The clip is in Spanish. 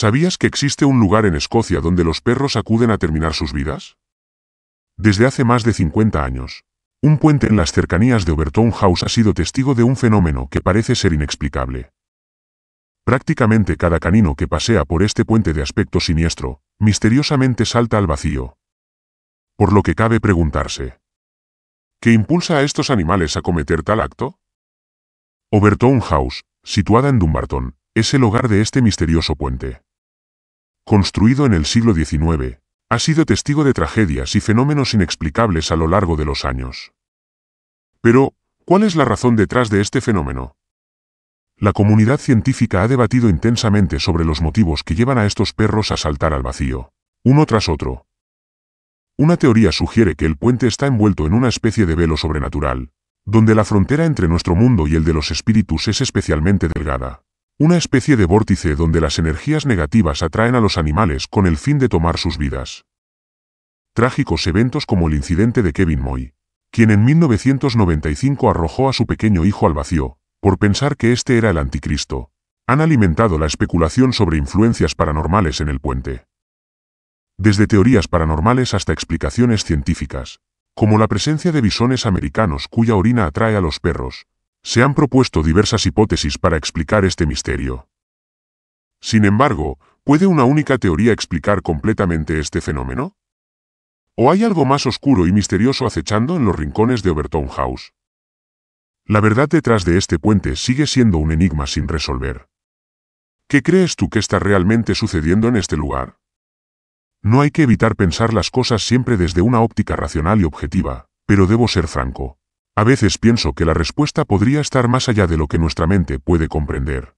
¿Sabías que existe un lugar en Escocia donde los perros acuden a terminar sus vidas? Desde hace más de 50 años, un puente en las cercanías de Overton House ha sido testigo de un fenómeno que parece ser inexplicable. Prácticamente cada canino que pasea por este puente de aspecto siniestro, misteriosamente salta al vacío. Por lo que cabe preguntarse. ¿Qué impulsa a estos animales a cometer tal acto? Overton House, situada en Dumbarton, es el hogar de este misterioso puente construido en el siglo XIX, ha sido testigo de tragedias y fenómenos inexplicables a lo largo de los años. Pero, ¿cuál es la razón detrás de este fenómeno? La comunidad científica ha debatido intensamente sobre los motivos que llevan a estos perros a saltar al vacío, uno tras otro. Una teoría sugiere que el puente está envuelto en una especie de velo sobrenatural, donde la frontera entre nuestro mundo y el de los espíritus es especialmente delgada. Una especie de vórtice donde las energías negativas atraen a los animales con el fin de tomar sus vidas. Trágicos eventos como el incidente de Kevin Moy, quien en 1995 arrojó a su pequeño hijo al vacío, por pensar que este era el anticristo, han alimentado la especulación sobre influencias paranormales en el puente. Desde teorías paranormales hasta explicaciones científicas, como la presencia de bisones americanos cuya orina atrae a los perros, se han propuesto diversas hipótesis para explicar este misterio. Sin embargo, ¿puede una única teoría explicar completamente este fenómeno? ¿O hay algo más oscuro y misterioso acechando en los rincones de Overton House? La verdad detrás de este puente sigue siendo un enigma sin resolver. ¿Qué crees tú que está realmente sucediendo en este lugar? No hay que evitar pensar las cosas siempre desde una óptica racional y objetiva, pero debo ser franco. A veces pienso que la respuesta podría estar más allá de lo que nuestra mente puede comprender.